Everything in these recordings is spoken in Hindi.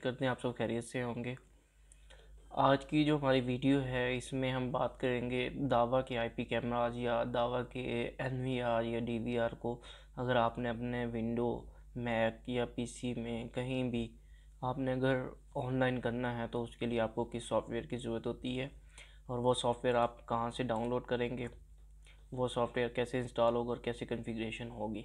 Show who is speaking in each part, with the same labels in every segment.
Speaker 1: उम्मीद करते हैं आप सब खैरियत से होंगे आज की जो हमारी वीडियो है इसमें हम बात करेंगे दावा के आईपी कैमराज या दावा के एनवीआर या डीवीआर को अगर आपने अपने विंडो मैक या पीसी में कहीं भी आपने अगर ऑनलाइन करना है तो उसके लिए आपको किस सॉफ्टवेयर की ज़रूरत होती है और वो सॉफ्टवेयर आप कहाँ से डाउनलोड करेंगे वो सॉफ्टवेयर कैसे इंस्टॉल होगा और कैसे कन्फिग्रेशन होगी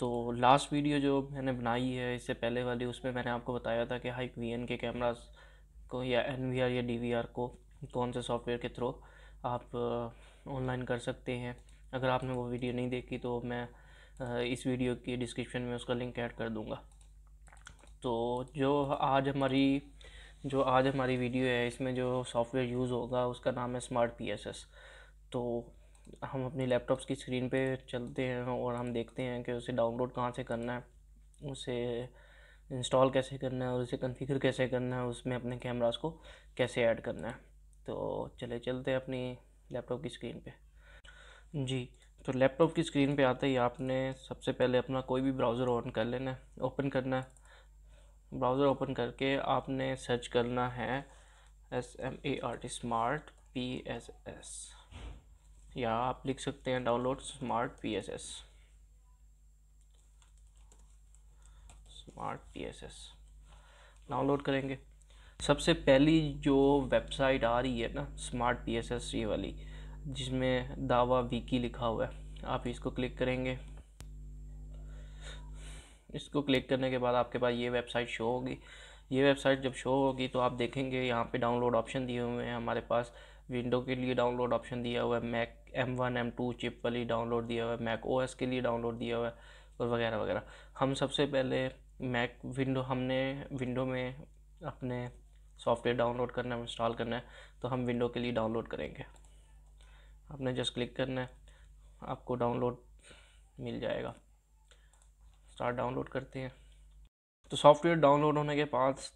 Speaker 1: तो लास्ट वीडियो जो मैंने बनाई है इससे पहले वाली उसमें मैंने आपको बताया था कि हाइक वी के कैमरास को या एन या डी को कौन से सॉफ्टवेयर के थ्रू आप ऑनलाइन uh, कर सकते हैं अगर आपने वो वीडियो नहीं देखी तो मैं uh, इस वीडियो की डिस्क्रिप्शन में उसका लिंक ऐड कर दूँगा तो जो आज हमारी जो आज हमारी वीडियो है इसमें जो सॉफ्टवेयर यूज़ होगा उसका नाम है स्मार्ट पी तो हम अपने लैपटॉप्स की स्क्रीन पे चलते हैं और हम देखते हैं कि उसे डाउनलोड कहाँ से करना है उसे इंस्टॉल कैसे करना है और उसे कन्फिगर कैसे करना है उसमें अपने कैमरास को कैसे ऐड करना है तो चले चलते हैं अपनी लैपटॉप की स्क्रीन पे जी तो लैपटॉप की स्क्रीन पे आते ही आपने सबसे पहले अपना कोई भी ब्राउज़र ऑन कर लेना है ओपन करना है ब्राउज़र ओपन करके आपने सर्च करना है S M A R T smart P S S या आप लिख सकते हैं download smart P S S smart P S S download करेंगे सबसे पहली जो वेबसाइट आ रही है ना स्मार्ट पी एस एस ये वाली जिसमें दावा वीकी लिखा हुआ है आप इसको क्लिक करेंगे इसको क्लिक करने के बाद आपके पास ये वेबसाइट शो होगी ये वेबसाइट जब शो होगी तो आप देखेंगे यहाँ पे डाउनलोड ऑप्शन दिए हुए हैं हमारे पास विंडो के लिए डाउनलोड ऑप्शन दिया हुआ है Mac M one M two chip वाली डाउनलोड दिया हुआ है मैक ओ एस के लिए डाउनलोड दिया हुआ है और वगैरह वगैरह हम सबसे पहले मैक विंडो हमने विंडो में अपने सॉफ्टवेयर डाउनलोड करना है इंस्टॉल करना है तो हम विंडो के लिए डाउनलोड करेंगे आपने जस्ट क्लिक करना है आपको डाउनलोड मिल जाएगा स्टार्ट डाउनलोड करते हैं तो सॉफ्टवेयर डाउनलोड होने के पास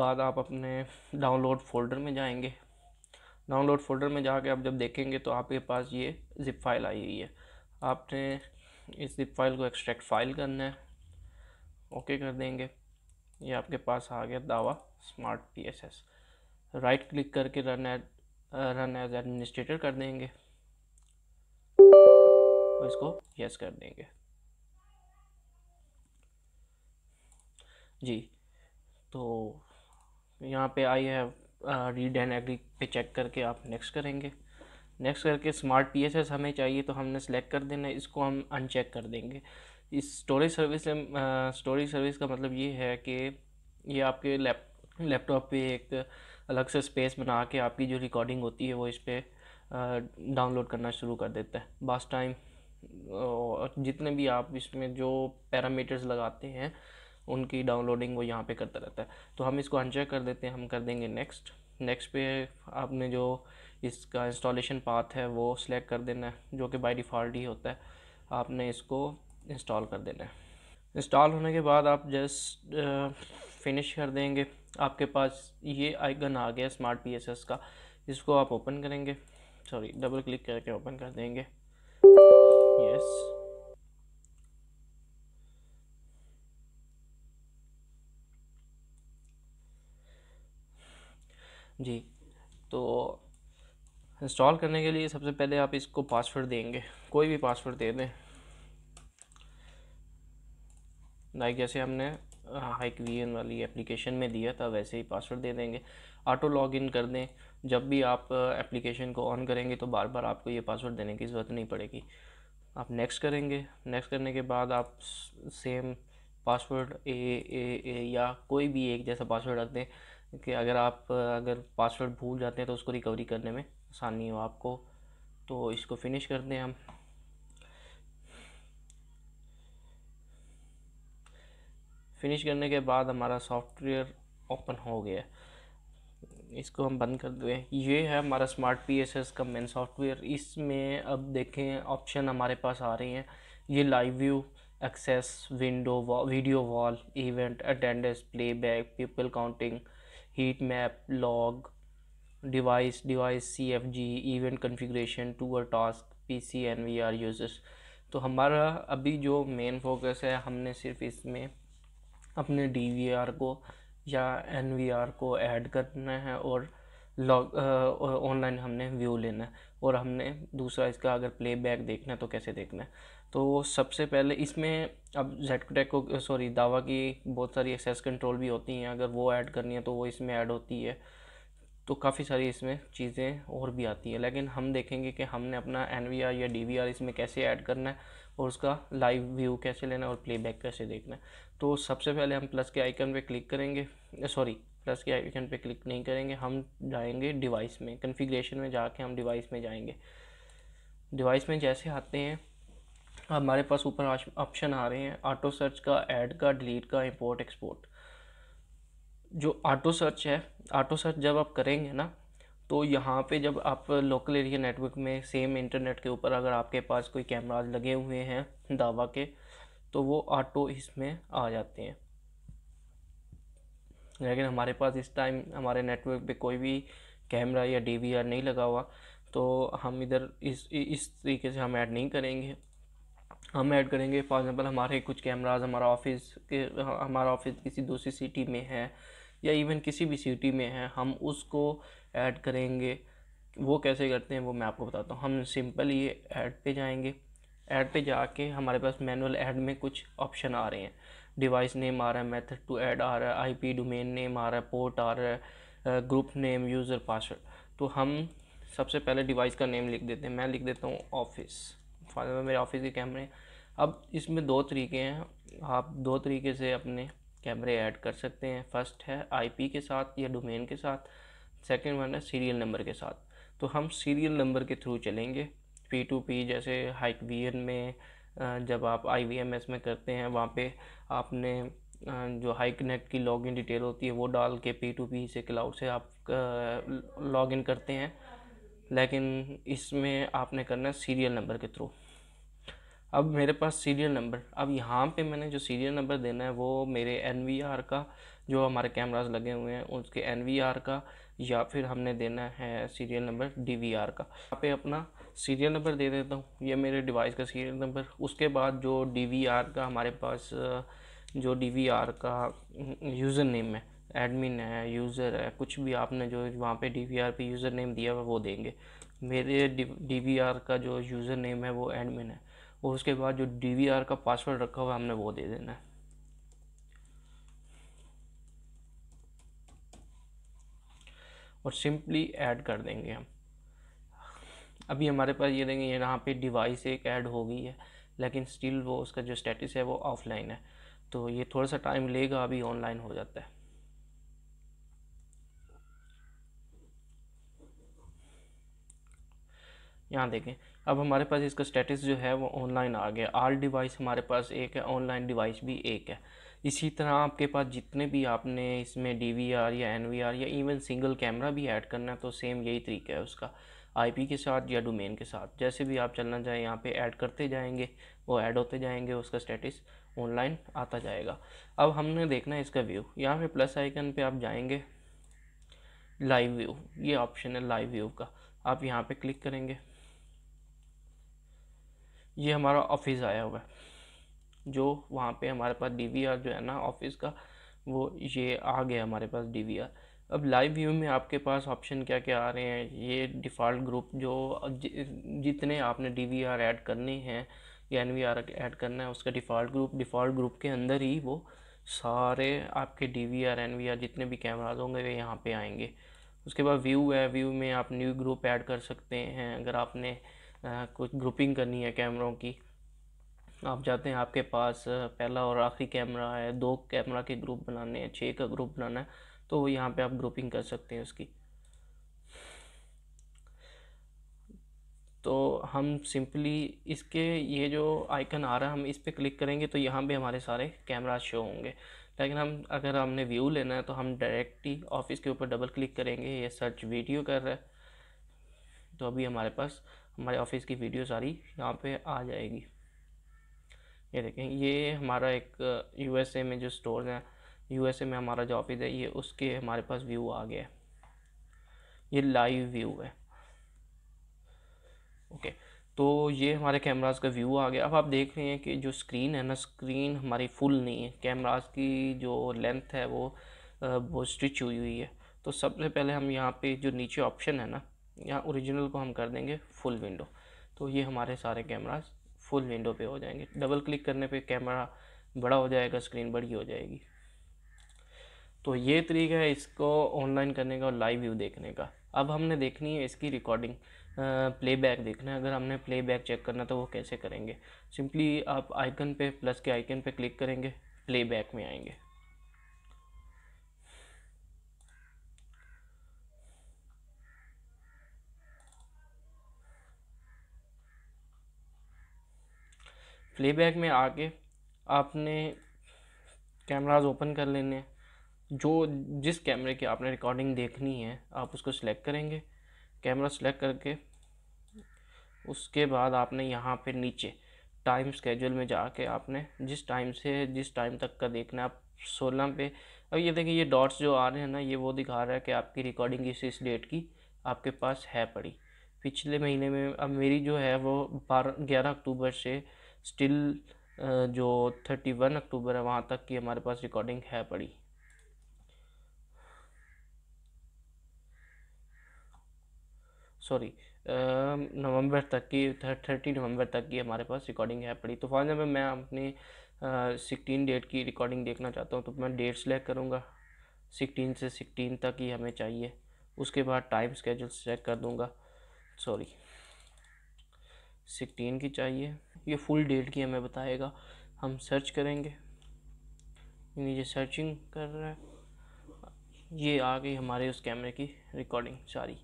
Speaker 1: बाद आप अपने डाउनलोड फोल्डर में जाएंगे डाउनलोड फोल्डर में जाके आप जब देखेंगे तो आपके पास ये ज़िप फाइल आई हुई है आपने इस ज़िप फाइल को एक्सट्रैक्ट फाइल करना है ओके कर देंगे ये आपके पास आ गया दावा स्मार्ट पीएसएस राइट क्लिक करके run ad run as administrator कर देंगे और इसको यस कर देंगे जी तो यहाँ पे I have read and agree पे चेक करके आप नेक्स्ट करेंगे नेक्स्ट करके स्मार्ट पीएसएस हमें चाहिए तो हमने सेलेक्ट कर देना इसको हम अनचेक कर देंगे इस स्टोरेज सर्विस स्टोरेज सर्विस का मतलब ये है कि ये आपके लैप लैपटॉप पे एक अलग से स्पेस बना के आपकी जो रिकॉर्डिंग होती है वो इस पर डाउनलोड करना शुरू कर देता है बास टाइम और जितने भी आप इसमें जो पैरामीटर्स लगाते हैं उनकी डाउनलोडिंग वो यहाँ पे करता रहता है तो हम इसको अनचेक कर देते हैं हम कर देंगे नेक्स्ट नेक्स्ट पे आपने जो इसका इंस्टॉलेशन पाथ है वो सिलेक्ट कर देना है जो कि बाय डिफ़ॉल्ट ही होता है आपने इसको इंस्टॉल कर देना है इंस्टॉल होने के बाद आप जस्ट फिनिश कर देंगे आपके पास ये आइकन आ गया स्मार्ट एस का इसको आप ओपन करेंगे सॉरी डबल क्लिक करके ओपन कर देंगे यस जी तो इंस्टॉल करने के लिए सबसे पहले आप इसको पासवर्ड देंगे कोई भी पासवर्ड दे दें लाइक जैसे हमने हाइक वी एन वाली एप्लीकेशन में दिया था वैसे ही पासवर्ड दे देंगे ऑटो लॉग इन कर दें जब भी आप एप्लीकेशन को ऑन करेंगे तो बार बार आपको ये पासवर्ड देने की ज़रूरत नहीं पड़ेगी आप नेक्स्ट करेंगे नेक्स्ट करने के बाद आप सेम पासवर्ड ए ए ए या कोई भी एक जैसा पासवर्ड रख दें क्योंकि अगर आप अगर पासवर्ड भूल जाते हैं तो उसको रिकवरी करने में आसानी हो आपको तो इसको फिनिश कर दें हम फिनिश करने के बाद हमारा सॉफ्टवेयर ओपन हो गया इसको हम बंद कर दें ये है हमारा स्मार्ट पीएसएस का मेन सॉफ्टवेयर इसमें अब देखें ऑप्शन हमारे पास आ रहे हैं ये live view access window video wall event attendance playback people counting heat map log device C F G device configuration tour task P C N V R users तो हमारा अभी जो मेन फोकस है हमने सिर्फ इसमें अपने डी वी आर को या एन वी आर को ऐड करना है और लॉग ऑनलाइन हमने व्यू लेना है और हमने दूसरा इसका अगर प्लेबैक देखना है तो कैसे देखना है तो सबसे पहले इसमें अब जेटकोटेक को सॉरी दावा की बहुत सारी एक्सेस कंट्रोल भी होती हैं अगर वो ऐड करनी है तो वो इसमें ऐड होती है तो काफ़ी सारी इसमें चीज़ें और भी आती हैं लेकिन हम देखेंगे कि हमने अपना एन या डी इसमें कैसे ऐड करना है और उसका लाइव व्यू कैसे लेना है और प्लेबैक कैसे देखना है तो सबसे पहले हम प्लस के आइकन पे क्लिक करेंगे सॉरी प्लस के आइकन पे क्लिक नहीं करेंगे हम जाएंगे डिवाइस में कन्फिग्रेशन में जाके हम डिवाइस में जाएंगे डिवाइस में जैसे आते हैं हमारे पास ऊपर ऑप्शन आ रहे हैं ऑटो सर्च का ऐड का डिलीट का इंपोर्ट एक्सपोर्ट जो ऑटो सर्च है ऑटो सर्च जब आप करेंगे ना तो यहाँ पे जब आप लोकल एरिया नेटवर्क में सेम इंटरनेट के ऊपर अगर आपके पास कोई कैमराज लगे हुए हैं दावा के तो वो ऑटो इसमें आ जाते हैं लेकिन हमारे पास इस टाइम हमारे नेटवर्क पे कोई भी कैमरा या डीवीआर नहीं लगा हुआ तो हम इधर इस इस तरीके से हम ऐड नहीं करेंगे हम ऐड करेंगे फॉर एग्ज़ाम्पल हमारे कुछ कैमराज हमारा ऑफिस के हमारा ऑफिस किसी दूसरी सिटी में है या इवन किसी भी सिटी में है हम उसको ऐड करेंगे वो कैसे करते हैं वो मैं आपको बताता हूँ हम सिंपल ये ऐड पे जाएंगे ऐड पे जाके हमारे पास मैनुअल ऐड में कुछ ऑप्शन आ रहे हैं डिवाइस नेम आ रहा है मेथड टू ऐड आ रहा है आईपी डोमेन नेम आ रहा है पोर्ट आ रहा है ग्रुप नेम यूज़र पासवर्ड तो हम सबसे पहले डिवाइस का नेम लिख देते हैं मैं लिख देता हूँ ऑफिस फाइनल में मेरे ऑफिस के कैमरे अब इसमें दो तरीके हैं आप दो तरीके से अपने कैमरे ऐड कर सकते हैं फर्स्ट है आईपी के साथ या डोमेन के साथ सेकेंड वन है सीरियल नंबर के साथ तो हम सीरियल नंबर के थ्रू चलेंगे पी टू पी जैसे हाइक में जब आप आई वी एम एस में करते हैं वहाँ पे आपने जो हाई कनेक्ट की लॉगिन डिटेल होती है वो डाल के पी टू पी से क्लाउड से आप लॉगिन करते हैं लेकिन इसमें आपने करना है सीरियल नंबर के थ्रू अब मेरे पास सीरियल नंबर अब यहाँ पे मैंने जो सीरियल नंबर देना है वो मेरे एन का जो हमारे कैमराज लगे हुए हैं उसके एन का या फिर हमने देना है सीरियल नंबर डी का यहाँ पे अपना सीरियल नंबर दे देता हूँ ये मेरे डिवाइस का सीरियल नंबर उसके बाद जो डी का हमारे पास जो डी का यूज़र नेम है एडमिन है यूज़र है कुछ भी आपने जो वहाँ पे डी वी आर पे यूज़र नेम दिया हुआ वो देंगे मेरे डी वी आर का जो यूज़र नेम है वो एडमिन है और उसके बाद जो डी वी आर का पासवर्ड रखा हुआ है हमने वो दे देना है और सिंपली ऐड कर देंगे हम अभी हमारे पास ये देंगे यहाँ पे डिवाइस एक ऐड हो गई है लेकिन स्टिल वो उसका जो स्टेटस है वो ऑफलाइन है तो ये थोड़ा सा टाइम लेगा अभी ऑनलाइन हो जाता है यहाँ देखें अब हमारे पास इसका स्टेटस जो है वो ऑनलाइन आ गया आल डिवाइस हमारे पास एक है ऑनलाइन डिवाइस भी एक है इसी तरह आपके पास जितने भी आपने इसमें डी या एन या इवन सिंगल कैमरा भी ऐड करना है तो सेम यही तरीका है उसका आईपी के साथ या डोमेन के साथ जैसे भी आप चलना चाहें यहाँ पे ऐड करते जाएंगे वो ऐड होते जाएंगे उसका स्टेटस ऑनलाइन आता जाएगा अब हमने देखना है इसका व्यू यहाँ पे प्लस आइकन पे आप जाएंगे लाइव व्यू ये ऑप्शन है लाइव व्यू का आप यहाँ पे क्लिक करेंगे ये हमारा ऑफिस आया हुआ है जो वहाँ पे हमारे पास डी जो है ना ऑफिस का वो ये आ गया हमारे पास डी अब लाइव व्यू में आपके पास ऑप्शन क्या क्या आ रहे हैं ये डिफ़ॉल्ट ग्रुप जो जितने आपने डी वी आर ऐड करने हैं या एन वी आर ऐड करना है उसका डिफ़ॉल्ट ग्रुप डिफ़ॉल्ट ग्रुप के अंदर ही वो सारे आपके D V R N V R जितने भी कैमराज होंगे वे यहाँ पे आएंगे उसके बाद व्यू है व्यू में आप न्यू ग्रुप ऐड कर सकते हैं अगर आपने कुछ ग्रुपिंग करनी है कैमरों की आप जाते हैं आपके पास पहला और आखिरी कैमरा है दो कैमरा के ग्रुप बनाने हैं छः का ग्रुप बनाना है तो यहाँ पे आप ग्रुपिंग कर सकते हैं उसकी तो हम सिंपली इसके ये जो आइकन आ रहा है हम इस पर क्लिक करेंगे तो यहाँ पे हमारे सारे कैमरा शो होंगे लेकिन हम अगर हमने व्यू लेना है तो हम डायरेक्ट ही ऑफिस के ऊपर डबल क्लिक करेंगे ये सर्च वीडियो कर रहा है तो अभी हमारे पास हमारे ऑफिस की वीडियो सारी यहाँ पे आ जाएगी ये देखें ये हमारा एक यूएसए uh, में जो स्टोर हैं यूएसए में हमारा जो ऑफिस है ये उसके हमारे पास व्यू आ गया है ये लाइव व्यू है ओके तो ये हमारे कैमराज का व्यू आ गया अब आप देख रहे हैं कि जो स्क्रीन है ना स्क्रीन हमारी फुल नहीं है कैमराज की जो लेंथ है वो वो uh, स्टिच हुई हुई है तो सबसे पहले हम यहाँ पे जो नीचे ऑप्शन है ना यहाँ ओरिजिनल को हम कर देंगे फुल विंडो तो ये हमारे सारे कैमराज फुल विंडो पे हो जाएंगे डबल क्लिक करने पे कैमरा बड़ा हो जाएगा स्क्रीन बड़ी हो जाएगी तो ये तरीका है इसको ऑनलाइन करने का और लाइव व्यू देखने का अब हमने देखनी है इसकी रिकॉर्डिंग प्लेबैक देखना है अगर हमने प्लेबैक चेक करना तो वो कैसे करेंगे सिंपली आप आइकन पे प्लस के आइकन पे क्लिक करेंगे प्लेबैक में आएंगे प्लेबैक में आके आपने कैमराज ओपन कर लेने जो जिस कैमरे की आपने रिकॉर्डिंग देखनी है आप उसको सिलेक्ट करेंगे कैमरा सिलेक्ट करके उसके बाद आपने यहाँ पे नीचे टाइम स्केड्यूल में जाके आपने जिस टाइम से जिस टाइम तक का देखना है आप सोलह पे अब ये देखिए ये डॉट्स जो आ रहे हैं ना ये वो दिखा रहा है कि आपकी रिकॉर्डिंग इस इस डेट की आपके पास है पड़ी पिछले महीने में अब मेरी जो है वो बारह ग्यारह अक्टूबर से स्टिल जो थर्टी वन अक्टूबर है वहाँ तक की हमारे पास रिकॉर्डिंग है पड़ी सॉरी नवंबर तक की थर्टी नवंबर तक की हमारे पास रिकॉर्डिंग है पड़ी तो फॉर में मैं अपने सिक्सटीन डेट की रिकॉर्डिंग देखना चाहता हूँ तो मैं डेट सेलेक्ट करूँगा सिक्सटीन से सिक्सटीन तक ही हमें चाहिए उसके बाद टाइम स्केजल सेलेक्ट कर दूँगा सॉरी सिक्सटीन की चाहिए ये फुल डेट की हमें बताएगा हम सर्च करेंगे नीचे सर्चिंग कर रहे हैं ये आ गई हमारे उस कैमरे की रिकॉर्डिंग सारी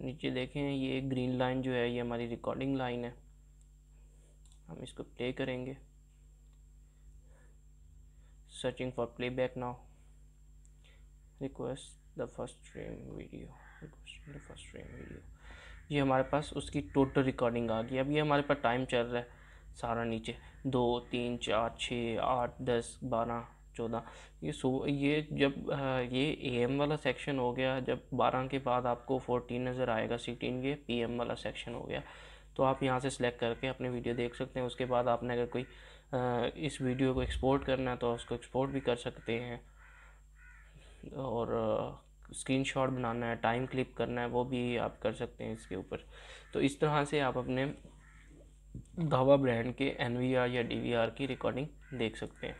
Speaker 1: नीचे देखें ये ग्रीन लाइन जो है ये हमारी रिकॉर्डिंग लाइन है हम इसको प्ले करेंगे searching for playback now request the first stream video request the first stream video ये हमारे पास उसकी टोटल रिकॉर्डिंग आ गई अब ये हमारे पास टाइम चल रहा है सारा नीचे दो तीन चार छः आठ दस बारह चौदह ये सो ये जब ये ए एम वाला सेक्शन हो गया जब बारह के बाद आपको फोर्टीन नज़र आएगा सिक्सटीन के पी एम वाला सेक्शन हो गया तो आप यहाँ से सिलेक्ट करके अपने वीडियो देख सकते हैं उसके बाद आपने अगर कोई इस वीडियो को एक्सपोर्ट करना है तो उसको एक्सपोर्ट भी कर सकते हैं और स्क्रीनशॉट बनाना है टाइम क्लिप करना है वो भी आप कर सकते हैं इसके ऊपर तो इस तरह से आप अपने धावा ब्रांड के एन या डी की रिकॉर्डिंग देख सकते हैं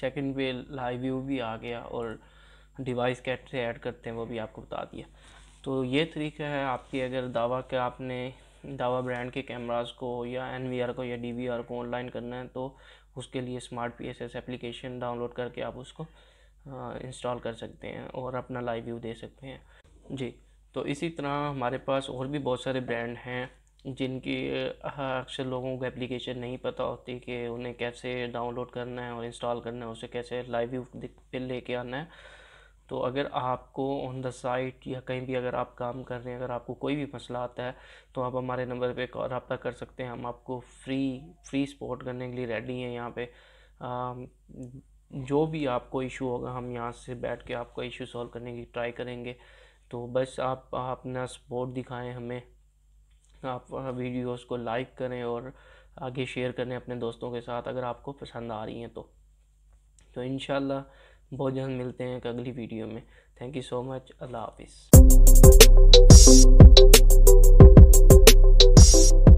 Speaker 1: सेकंड पे लाइव व्यू भी आ गया और डिवाइस कैसे ऐड करते हैं वो भी आपको बता दिया तो ये तरीका है आपकी अगर दावा के आपने दावा ब्रांड के कैमरास को या एन को या डी को ऑनलाइन करना है तो उसके लिए स्मार्ट पी एप्लीकेशन डाउनलोड करके आप उसको इंस्टॉल कर सकते हैं और अपना लाइव व्यू दे सकते हैं जी तो इसी तरह हमारे पास और भी बहुत सारे ब्रांड हैं जिनकी अक्सर लोगों को एप्लीकेशन नहीं पता होती कि उन्हें कैसे डाउनलोड करना है और इंस्टॉल करना है उसे कैसे लाइव व्यू पे लेके आना है तो अगर आपको ऑन द साइट या कहीं भी अगर आप काम कर रहे हैं अगर आपको कोई भी मसला आता है तो आप हमारे नंबर पे रबता कर सकते हैं हम आपको फ्री फ्री सपोर्ट करने के लिए रेडी हैं यहाँ पे जो भी आपको इशू होगा हम यहाँ से बैठ के आपका इशू सॉल्व करने की ट्राई करेंगे तो बस आप अपना सपोर्ट दिखाएं हमें आप वीडियोस को लाइक करें और आगे शेयर करें अपने दोस्तों के साथ अगर आपको पसंद आ रही हैं तो तो इन बहुत जल्द मिलते हैं एक अगली वीडियो में थैंक यू सो मच अल्लाह हाफिज़